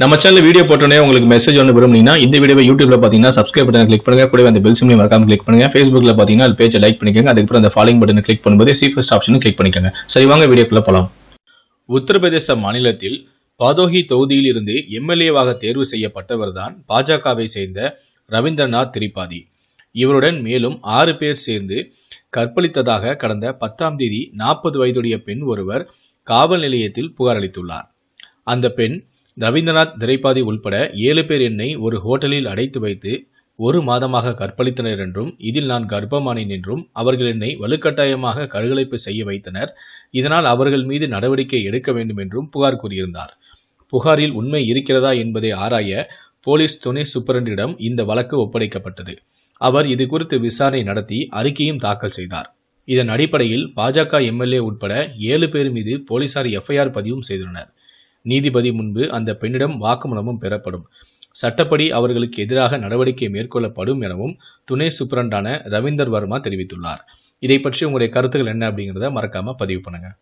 நம்ம channel video போட்டோன்னே உங்களுக்கு மெசேஜ் ஒன்று விரும்புனீங்கன்னா இந்த வீடியோ யூடியூப்ல பார்த்தீங்கன்னா சப்ஸ்கிரைப் பட்டன் கிளிக் பண்ணுங்க கூட அந்த பெல் சிம்லையும் மறக்காம கிளிக் பண்ணுங்க ஃபேஸ்புக்ல பார்த்தீங்கன்னா அது பேஜை லைக் பண்ணிக்கோங்க அதுக்கப்புறம் அந்த ஃபாலோயிங் பட்டன் கிளிக் பண்ணும்போது ஃபஸ்ட் ஆப்ஷன் கிளிக் பண்ணிக்கோங்க சரி வாங்க வீடியோக்குள்ள போகலாம் உத்தரப்பிரதேச மாநிலத்தில் பாதோஹி தொகுதியில் இருந்து எம்எல்ஏவாக தேர்வு செய்யப்பட்டவர் தான் பாஜகவை சேர்ந்த ரவீந்திரநாத் திரிபாதி இவருடன் மேலும் ஆறு பேர் சேர்ந்து கற்பழித்ததாக கடந்த பத்தாம் தேதி நாற்பது வயதுடைய பெண் ஒருவர் காவல் நிலையத்தில் புகாரளித்துள்ளார் அந்த பெண் ரவீந்திரநாத் திரைப்பாதி உள்பட ஏழு பேர் என்னை ஒரு ஹோட்டலில் அடைத்து வைத்து ஒரு மாதமாக கற்பழித்தனர் என்றும் இதில் நான் கர்ப்பமானேன் என்றும் அவர்கள் என்னை வலுக்கட்டாயமாக கருகலைப்பு செய்ய வைத்தனர் இதனால் அவர்கள் மீது நடவடிக்கை எடுக்க வேண்டும் என்றும் புகார் கூறியிருந்தார் புகாரில் உண்மை இருக்கிறதா என்பதை ஆராய போலீஸ் துணை சூப்பரண்டிடம் இந்த வழக்கு ஒப்படைக்கப்பட்டது அவர் இது குறித்து விசாரணை நடத்தி அறிக்கையும் தாக்கல் செய்தார் இதன் அடிப்படையில் பாஜக எம்எல்ஏ உட்பட ஏழு பேர் மீது போலீசார் எஃப்ஐஆர் பதிவும் செய்துள்ளனர் நீதிபதி முன்பு அந்த பெண்ணிடம் வாக்குமூலமும் பெறப்படும் சட்டப்படி அவர்களுக்கு எதிராக நடவடிக்கை மேற்கொள்ளப்படும் எனவும் துணை சூப்பரண்டான ரவீந்தர் வர்மா தெரிவித்துள்ளார் இதை பற்றி உங்களுடைய கருத்துக்கள் என்ன அப்படிங்கிறத மறக்காமல் பதிவு பண்ணுங்கள்